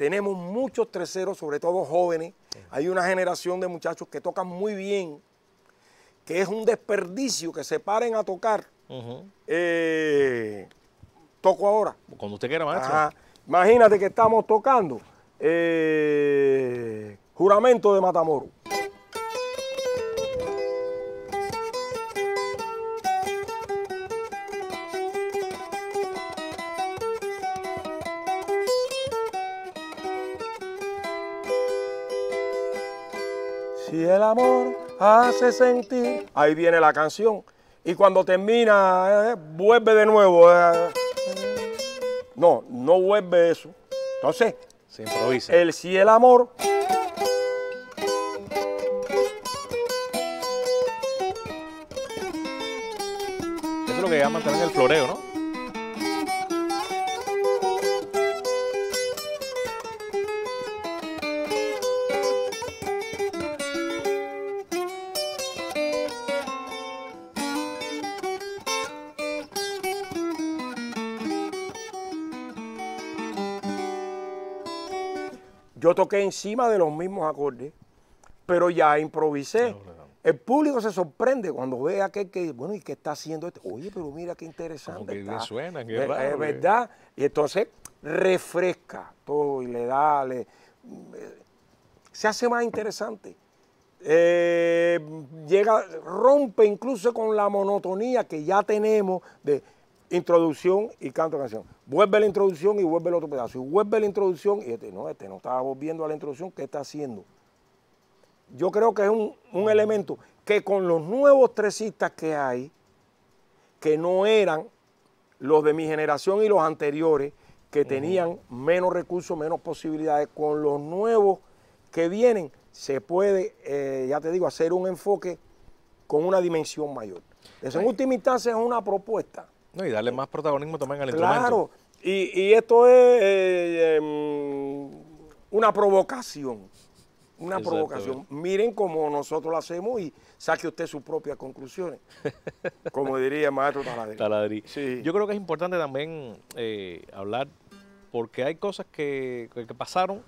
Tenemos muchos treseros, sobre todo jóvenes. Hay una generación de muchachos que tocan muy bien, que es un desperdicio que se paren a tocar. Eh, toco ahora. Cuando usted quiera, maestro. Imagínate que estamos tocando eh, Juramento de Matamoros. Si el amor hace sentir, ahí viene la canción. Y cuando termina, eh, vuelve de nuevo. Eh. No, no vuelve eso. Entonces, se improvisa. El si el amor Eso es lo que llaman también el floreo, ¿no? Yo toqué encima de los mismos acordes, pero ya improvisé. El público se sorprende cuando ve aquel que, bueno, ¿y qué está haciendo esto. Oye, pero mira qué interesante. está. Es verdad. Y entonces refresca todo y le da, le, se hace más interesante. Eh, llega, rompe incluso con la monotonía que ya tenemos de introducción y canto canción. Vuelve la introducción y vuelve el otro pedazo. Y vuelve la introducción y este no, este no estaba volviendo a la introducción, ¿qué está haciendo? Yo creo que es un, elemento que con los nuevos tresistas que hay, que no eran los de mi generación y los anteriores, que tenían menos recursos, menos posibilidades, con los nuevos que vienen, se puede, eh, ya te digo, hacer un enfoque con una dimensión mayor. Eso en última instancia es una propuesta. No, y darle más protagonismo también al claro, instrumento. Claro, y, esto es eh, em, una provocación. Una provocación. Miren cómo nosotros lo hacemos y saque usted sus propias conclusiones. como diría el maestro Taladri. Yo creo que es importante también eh, hablar, porque hay cosas que, pasaron.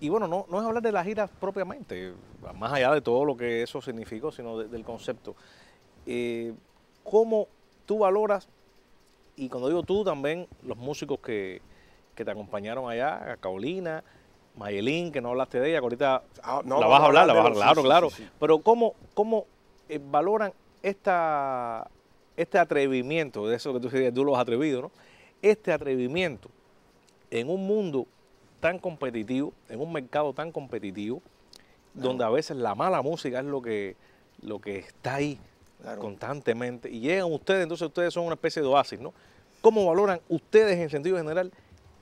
Y bueno, no, no, es hablar de las giras propiamente, más allá de todo lo que eso significó, sino del concepto. Eh, ¿Cómo tú valoras y cuando digo tú, también los músicos que, te acompañaron allá, a Carolina, Mayelín, que no hablaste de ella, ahorita ah, la vas a hablar, la vas a hablar, claro, claro. Pero ¿cómo, cómo eh, valoran esta, este atrevimiento, de eso que tú decías, tú lo has atrevido, ¿no? Este atrevimiento en un mundo tan competitivo, en un mercado tan competitivo, donde a veces la mala música es lo que, lo que está ahí constantemente. Y llegan ustedes, entonces ustedes son una especie de oasis, ¿no? ¿Cómo valoran ustedes en sentido general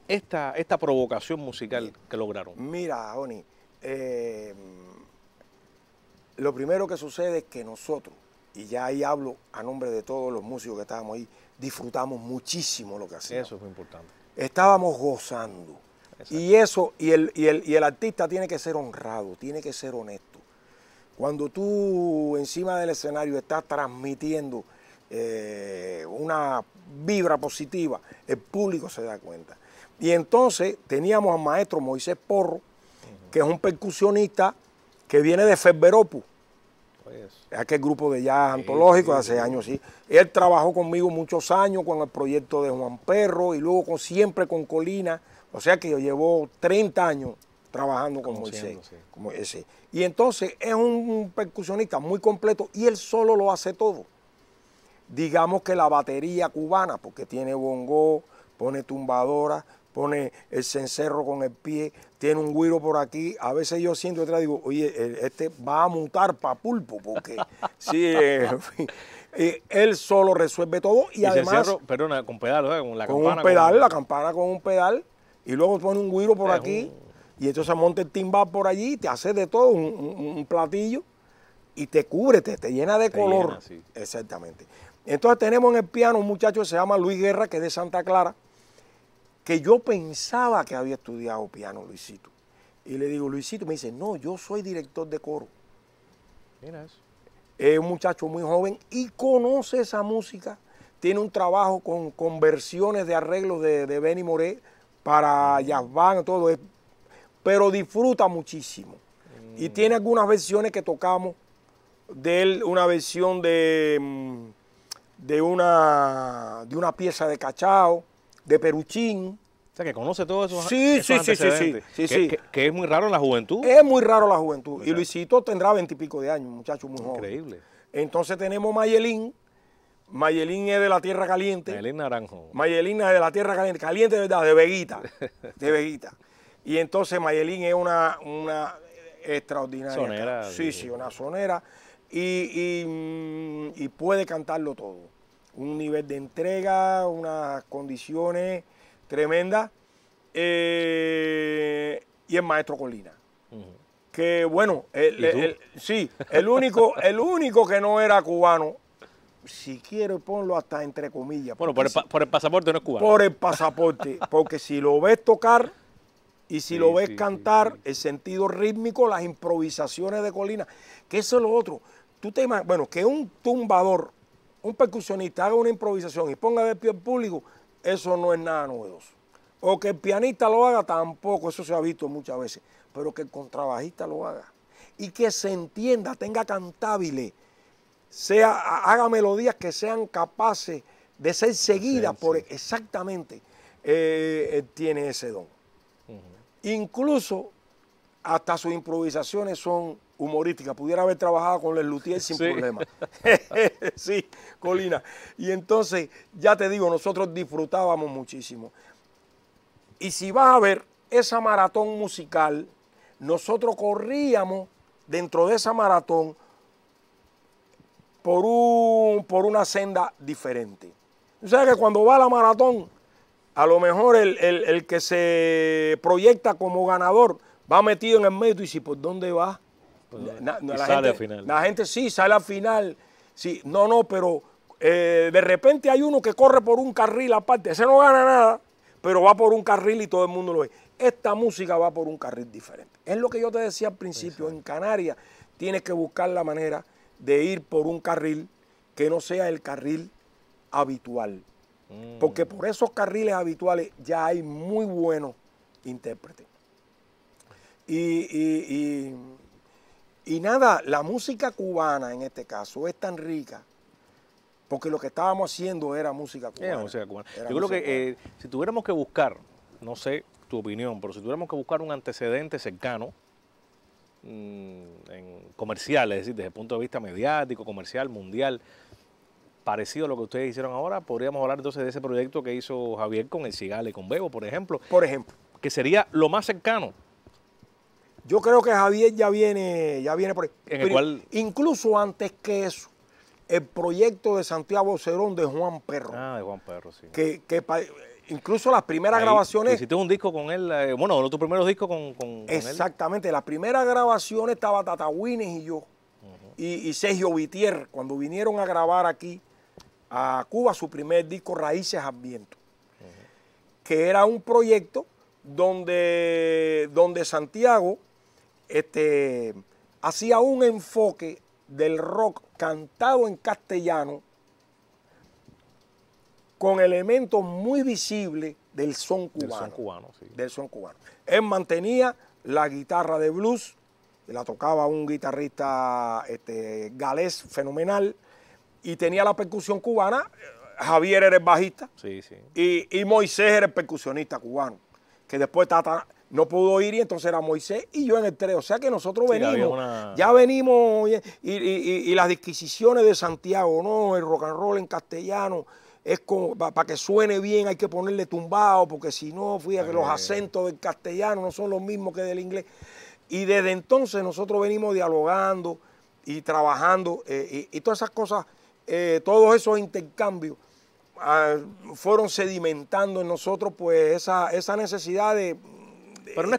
esta, esta provocación musical que lograron? Mira, Oni, eh, lo primero que sucede es que nosotros, y ya ahí hablo a nombre de todos los músicos que estábamos ahí, disfrutamos muchísimo lo que hacíamos. Eso muy importante. Estábamos gozando. Y eso, y el, y, el, y el artista tiene que ser honrado, tiene que ser honesto. Cuando tú encima del escenario estás transmitiendo eh, una vibra positiva, el público se da cuenta. Y entonces teníamos al maestro Moisés Porro, que es un percusionista que viene de Ferberopu. Pues aquel grupo de jazz antológico de hace años, sí. Él trabajó conmigo muchos años con el proyecto de Juan Perro y luego con, siempre con Colina. O sea que yo llevo 30 años trabajando con Como ese. Y entonces es un percusionista muy completo y él solo lo hace todo. Digamos que la batería cubana, porque tiene bongo, pone tumbadora, pone el cencerro con el pie, tiene un guiro por aquí. A veces yo siento detrás digo, oye, este va a mutar para pulpo, porque sí, eh, eh, él solo resuelve todo y, además. perdona, con pedal, con la campana. con un pedal, la campana con un pedal, y luego pone un guiro por aquí. Y entonces monte el timbal por allí, te hace de todo un, platillo y te cubre, te, te llena de color. Exactamente. Entonces tenemos en el piano un muchacho que se llama Luis Guerra, que es de Santa Clara, que yo pensaba que había estudiado piano, Luisito. Y le digo, Luisito, me dice, no, yo soy director de coro. Mira eso. Es un muchacho muy joven y conoce esa música. Tiene un trabajo con, versiones de arreglos de, Benny Moré para jazz band, todo. esto pero disfruta muchísimo. Y tiene algunas versiones que tocamos de él, una versión de, mm, de, una, de una pieza de Cachao, de Peruchín. O sea, que conoce todo eso. esos sí, sí, sí, sí, sí, Que, es muy raro en la juventud. Es muy raro la juventud. Y Luisito tendrá veintipico de años, muchacho muy joven. Increíble. Entonces tenemos Mayelín. Mayelín es de la Tierra Caliente. Mayelín Naranjo. Mayelín es de la Tierra Caliente. Caliente, de ¿verdad? De Veguita. De Veguita. Y entonces Mayelín es una, una extraordinaria. Sonera. Sí, sí, una sonera. Mm, y, puede cantarlo todo. Un nivel de entrega, unas condiciones tremendas. Eh, y el maestro Colina. Que bueno, sí, el único, el único que no era cubano si quiero ponlo hasta entre comillas. Bueno, por el, por el, pasaporte no es cubano. Por el pasaporte, porque si lo ves tocar, y si lo ves cantar, el sentido rítmico, las improvisaciones de Colina, que eso es lo otro. Tú te bueno, que un tumbador, un percusionista haga una improvisación y ponga de pie al público, eso no es nada novedoso. O que el pianista lo haga tampoco, eso se ha visto muchas veces, pero que el contrabajista lo haga. Y que se entienda, tenga cantables, sea, haga melodías que sean capaces de ser seguidas por... Exactamente, eh, eh, tiene ese don. Incluso hasta sus improvisaciones son humorísticas. Pudiera haber trabajado con Les Luthier sin problema. sí, Colina. Y entonces, ya te digo, nosotros disfrutábamos muchísimo. Y si vas a ver esa maratón musical, nosotros corríamos dentro de esa maratón por, un, por una senda diferente. O sea que cuando va la maratón, a lo mejor el, que se proyecta como ganador va metido en el medio y dice, ¿por dónde va? la, sale gente, final. la gente sí, sale al final. Sí, no, no, pero eh, de repente hay uno que corre por un carril aparte, ese no gana nada, pero va por un carril y todo el mundo lo ve. Esta música va por un carril diferente. Es lo que yo te decía al principio, en Canarias tienes que buscar la manera de ir por un carril que no sea el carril habitual. Mm. Porque por esos carriles habituales ya hay muy buenos intérpretes. Y, y, y, nada, la música cubana en este caso es tan rica porque lo que estábamos haciendo era música cubana. Yo creo que eh, si tuviéramos que buscar, no sé tu opinión, pero si tuviéramos que buscar un antecedente cercano mm, en comercial, es decir, desde el punto de vista mediático, comercial, mundial, parecido a lo que ustedes hicieron ahora, podríamos hablar entonces de ese proyecto que hizo Javier con el Cigale, con Bebo, por ejemplo. Por ejemplo. Que sería lo más cercano. Yo creo que Javier ya viene, ya viene por ahí. Incluso antes que eso, el proyecto de Santiago Cerón de Juan Perro. Ah, de Juan Perro, sí. Que, incluso las primeras grabaciones. Hiciste un disco con él, eh, Bueno, uno de tus primeros discos con, con, Exactamente, las primeras grabaciones estaba Tatahuines y yo. y, y, Sergio Vitier, cuando vinieron a grabar aquí, a Cuba su primer disco Raíces al Viento, que era un proyecto donde, donde Santiago este, hacía un enfoque del rock cantado en castellano con elementos muy visibles del son cubano. Del son cubano. Él mantenía la guitarra de blues, la tocaba un guitarrista este, galés fenomenal, y tenía la percusión cubana. Javier era el bajista Y, Moisés era el percusionista cubano, que después no pudo ir y entonces era Moisés y yo en el tres. O sea que nosotros venimos, ya venimos y, las disquisiciones de Santiago, ¿no? El rock and roll en castellano. Es para que suene bien hay que ponerle tumbado, porque si no, fíjate que los acentos del castellano no son los mismos que del inglés. Y desde entonces nosotros venimos dialogando y trabajando eh, y todas esas cosas eh, todos esos intercambios ah, fueron sedimentando en nosotros pues esa, necesidad de, Pero no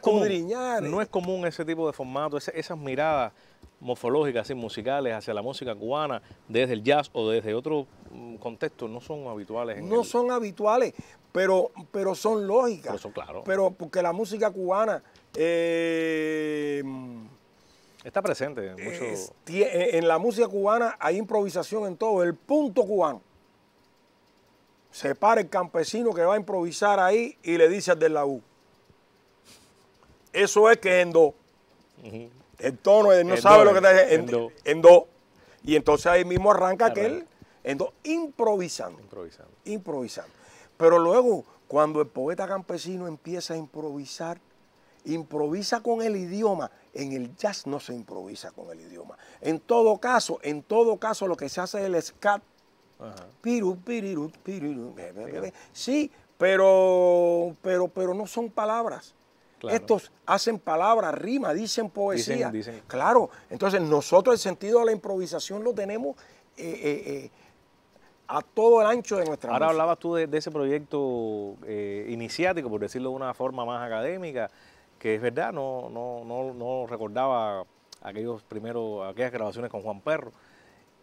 es común, ese tipo de formato, esas miradas morfológicas y musicales hacia la música cubana desde el jazz o desde otro mm, contexto no son habituales. no son habituales, pero, pero son lógicas. Pero claro. Pero porque la música cubana... Eh, Está presente en mucho... Eh, en la música cubana hay improvisación en todo, el punto cubano. Se para el campesino que va a improvisar ahí y le dice al de la U. Eso es que en do. El tono, él no sabe lo que está diciendo. En, en, do. Y entonces ahí mismo arranca aquel en do, improvisando. Improvisando. Improvisando. Pero luego, cuando el poeta campesino empieza a improvisar, improvisa con el idioma. En el jazz no se improvisa con el idioma. En todo caso, en todo caso lo que se hace es el scat. Sí, pero, pero, pero no son palabras. Estos hacen palabras, rima, dicen poesía. Claro, entonces nosotros el sentido de la improvisación lo tenemos eh, eh, eh, a todo el ancho de nuestra Ahora hablabas tú de ese proyecto iniciático, por decirlo de una forma más académica, que es verdad, no, no, no, recordaba aquellos primeros, aquellas grabaciones con Juan Perro.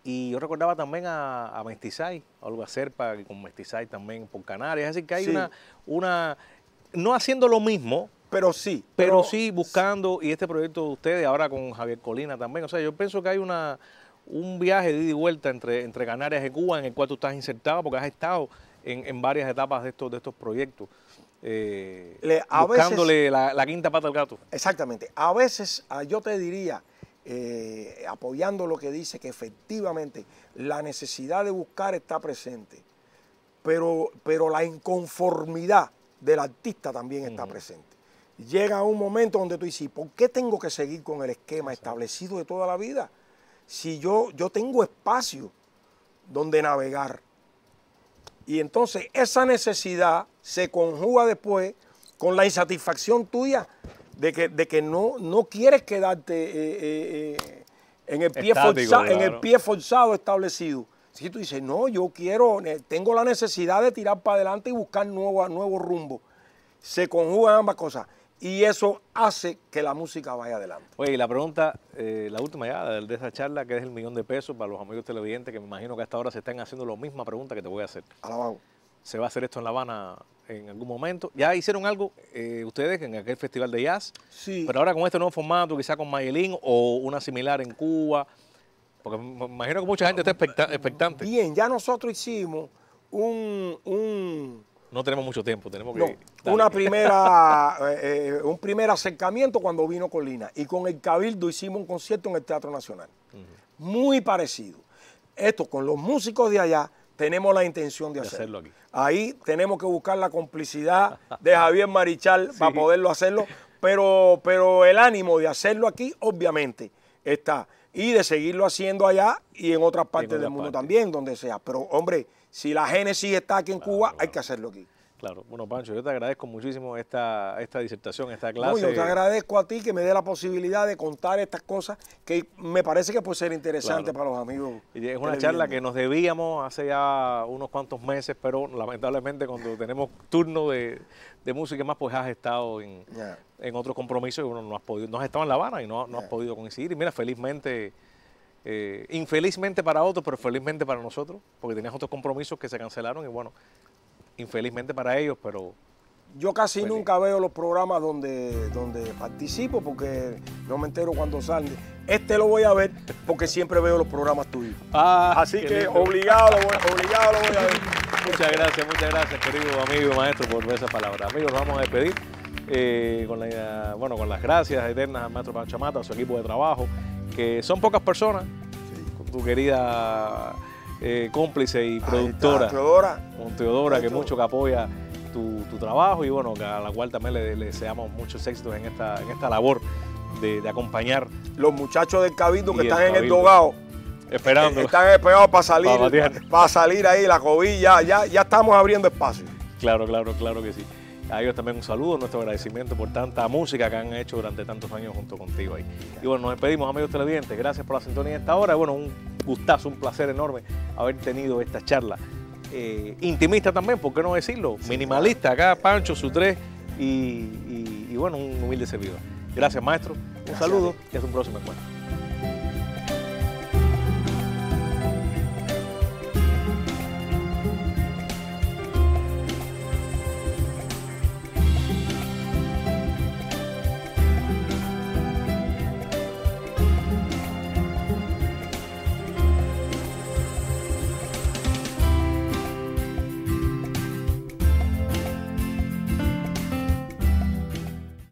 Y yo recordaba también a, a Mestizay, a Olga Serpa, con Mestizay también por Canarias. así que hay una, una, no haciendo lo mismo. Pero sí. Pero, sí buscando, y este proyecto de ustedes, ahora con Javier Colina también. O sea, yo pienso que hay una, un viaje de ida y vuelta entre, entre Canarias y Cuba en el cual tú estás insertado porque has estado en, en varias etapas de estos, de estos proyectos eh, buscándole la, quinta pata al gato. Exactamente. A veces ah, yo te diría, eh, apoyando lo que dice, que efectivamente la necesidad de buscar está presente, pero, pero la inconformidad del artista también está presente. Llega un momento donde tú dices, ¿por qué tengo que seguir con el esquema establecido de toda la vida? Si yo, yo tengo espacio donde navegar. Y entonces esa necesidad se conjuga después con la insatisfacción tuya de que, de que no, no quieres quedarte eh, eh, eh, en, el pie forzado establecido. Si tú dices, no, yo quiero, tengo la necesidad de tirar para adelante y buscar nuevo, nuevo rumbo. Se conjugan ambas cosas y eso hace que la música vaya adelante. Oye, y la pregunta, la última ya de esa charla, que es el millón de pesos para los amigos televidentes, que me imagino que hasta ahora se están haciendo la misma pregunta que te voy a hacer. Alabado se va a hacer esto en La Habana en algún momento. Ya hicieron algo eh, ustedes en aquel festival de jazz, sí. pero ahora con este nuevo formato, quizá con Mayelín o una similar en Cuba, porque me imagino que mucha gente está expectante. Bien, ya nosotros hicimos un... no tenemos mucho tiempo, tenemos que... No, una primera, eh, eh, un primer acercamiento cuando vino Colina y con el Cabildo hicimos un concierto en el Teatro Nacional. Muy parecido. Esto con los músicos de allá, tenemos la intención de, hacerlo. aquí. Ahí tenemos que buscar la complicidad de Javier Marichal para poderlo hacerlo, pero, pero el ánimo de hacerlo aquí, obviamente, está. Y de seguirlo haciendo allá y en otras partes del mundo también, donde sea. Pero, hombre, si la génesis está aquí en Cuba, hay que hacerlo aquí. Claro. Bueno, Pancho, yo te agradezco muchísimo esta, esta disertación, esta clase. Muy, yo te agradezco a ti que me dé la posibilidad de contar estas cosas que me parece que puede ser interesante para los amigos. es una charla que nos debíamos hace ya unos cuantos meses, pero lamentablemente cuando tenemos turno de, música y más, pues has estado en, otro en otros compromisos y uno no has podido, estado en La Habana y no, no has podido coincidir. Y mira, felizmente... Eh, infelizmente para otros, pero felizmente para nosotros, porque tenías otros compromisos que se cancelaron y bueno, infelizmente para ellos, pero... Yo casi pues, nunca veo los programas donde, donde participo porque no me entero cuando salen. Este lo voy a ver porque siempre veo los programas tuyos. Ah, Así que obligado, obligado lo voy a ver. Muchas gracias, muchas gracias, querido amigo maestro, por esas palabras. Amigos, vamos a despedir. Eh, con, bueno, con las gracias eternas al maestro panchamata a su equipo de trabajo, que son pocas personas, con tu querida eh, cómplice y productora. monteodora Teodora. que mucho que apoya tu, trabajo y bueno, a la cual también le, deseamos muchos éxitos en esta, en esta labor de, acompañar. Los muchachos del Cabildo que están en el Dogado. Esperando. Eh, están esperados para salir, para, salir ahí la cobilla, ya, ya estamos abriendo espacio. Claro, claro, claro que sí. A ellos también un saludo, nuestro agradecimiento por tanta música que han hecho durante tantos años junto contigo ahí. Y bueno, nos despedimos, amigos televidentes. Gracias por la sintonía de esta hora. Bueno, un gustazo, un placer enorme haber tenido esta charla. Eh, intimista también, ¿por qué no decirlo? Minimalista, acá Pancho, su tres y, bueno, un humilde servidor. Gracias, maestro. Un saludo y hasta un próximo encuentro.